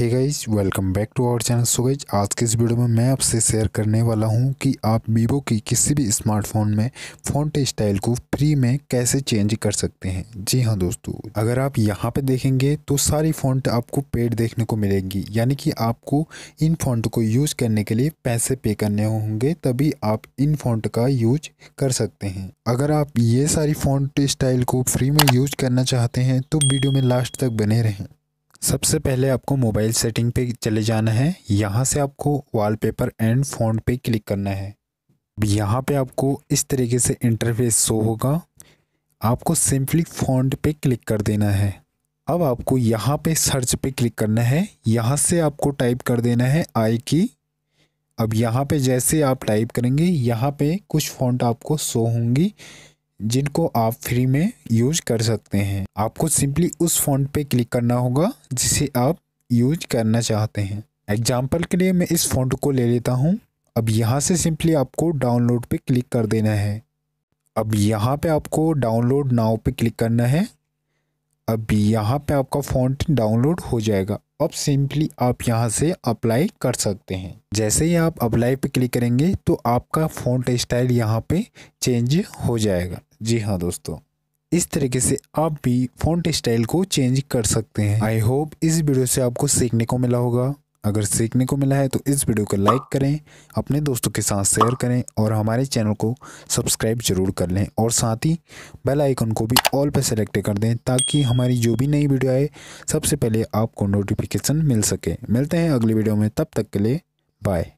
hey guys welcome back to our channel so guys आज के इस वीडियो में मैं आपसे शेयर करने वाला हूं कि आप वीवो की किसी भी स्मार्टफोन में फ़ॉन्ट स्टाइल को फ्री में कैसे चेंज कर सकते हैं जी हाँ दोस्तों अगर आप यहां पे देखेंगे तो सारी फ़ॉन्ट आपको पेड देखने को मिलेगी यानी कि आपको इन फ़ॉन्ट को यूज़ करने के लिए पैसे पे करने होंगे तभी आप इन फ़ॉन्ट का यूज कर सकते हैं अगर आप ये सारी फ़ॉन्ट स्टाइल को फ्री में यूज करना चाहते हैं तो वीडियो में लास्ट तक बने रहें सबसे पहले आपको मोबाइल सेटिंग पे चले जाना है यहाँ से आपको वॉलपेपर एंड फोन पे क्लिक करना है यहाँ पे आपको इस तरीके से इंटरफेस शो होगा आपको सिंपली फोन पे क्लिक कर देना है अब आपको यहाँ पे सर्च पे क्लिक करना है यहाँ से आपको टाइप कर देना है आई की अब यहाँ पे जैसे आप टाइप करेंगे यहाँ पे कुछ फॉन्ट आपको शो होंगी जिनको आप फ्री में यूज कर सकते हैं आपको सिंपली उस फॉन्ट पे क्लिक करना होगा जिसे आप यूज करना चाहते हैं एग्जाम्पल के लिए मैं इस फॉन्ट को ले लेता हूँ अब यहाँ से सिंपली आपको डाउनलोड पे क्लिक कर देना है अब यहाँ पे आपको डाउनलोड नाव पे क्लिक करना है अब यहाँ पे आपका फॉन्ट डाउनलोड हो जाएगा अब सिंपली आप यहाँ से अप्लाई कर सकते हैं जैसे ही आप अप्लाई पे क्लिक करेंगे तो आपका फ़ॉन्ट स्टाइल यहाँ पे चेंज हो जाएगा जी हाँ दोस्तों इस तरीके से आप भी फ़ॉन्ट स्टाइल को चेंज कर सकते हैं आई होप इस वीडियो से आपको सीखने को मिला होगा अगर सीखने को मिला है तो इस वीडियो को लाइक करें अपने दोस्तों के साथ शेयर करें और हमारे चैनल को सब्सक्राइब जरूर कर लें और साथ ही बेल आइकन को भी ऑल पर सेलेक्ट कर दें ताकि हमारी जो भी नई वीडियो आए सबसे पहले आपको नोटिफिकेशन मिल सके मिलते हैं अगली वीडियो में तब तक के लिए बाय